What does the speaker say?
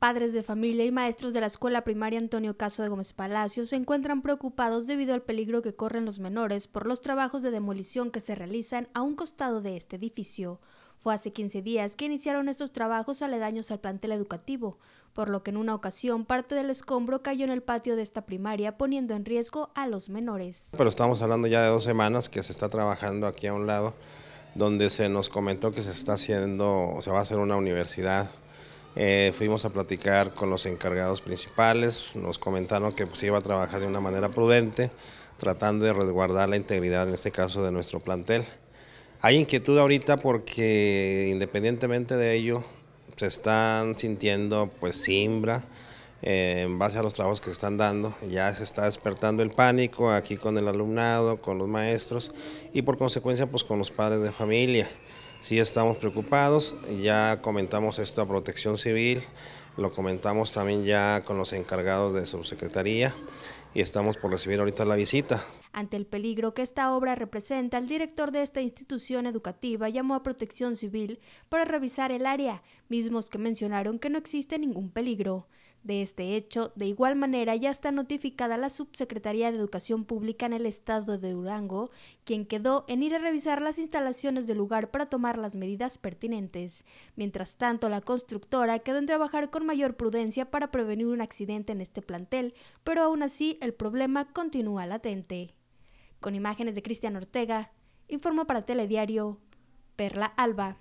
Padres de familia y maestros de la escuela primaria Antonio Caso de Gómez Palacio se encuentran preocupados debido al peligro que corren los menores por los trabajos de demolición que se realizan a un costado de este edificio. Fue hace 15 días que iniciaron estos trabajos aledaños al plantel educativo, por lo que en una ocasión parte del escombro cayó en el patio de esta primaria poniendo en riesgo a los menores. Pero estamos hablando ya de dos semanas que se está trabajando aquí a un lado, donde se nos comentó que se está haciendo, o se va a hacer una universidad eh, fuimos a platicar con los encargados principales, nos comentaron que se pues, iba a trabajar de una manera prudente, tratando de resguardar la integridad, en este caso, de nuestro plantel. Hay inquietud ahorita porque independientemente de ello, se están sintiendo pues simbra eh, en base a los trabajos que se están dando. Ya se está despertando el pánico aquí con el alumnado, con los maestros y por consecuencia pues con los padres de familia. Sí estamos preocupados, ya comentamos esto a Protección Civil, lo comentamos también ya con los encargados de subsecretaría y estamos por recibir ahorita la visita. Ante el peligro que esta obra representa, el director de esta institución educativa llamó a Protección Civil para revisar el área, mismos que mencionaron que no existe ningún peligro. De este hecho, de igual manera ya está notificada la Subsecretaría de Educación Pública en el estado de Durango, quien quedó en ir a revisar las instalaciones del lugar para tomar las medidas pertinentes. Mientras tanto, la constructora quedó en trabajar con mayor prudencia para prevenir un accidente en este plantel, pero aún así el problema continúa latente. Con imágenes de Cristian Ortega, informó para Telediario Perla Alba.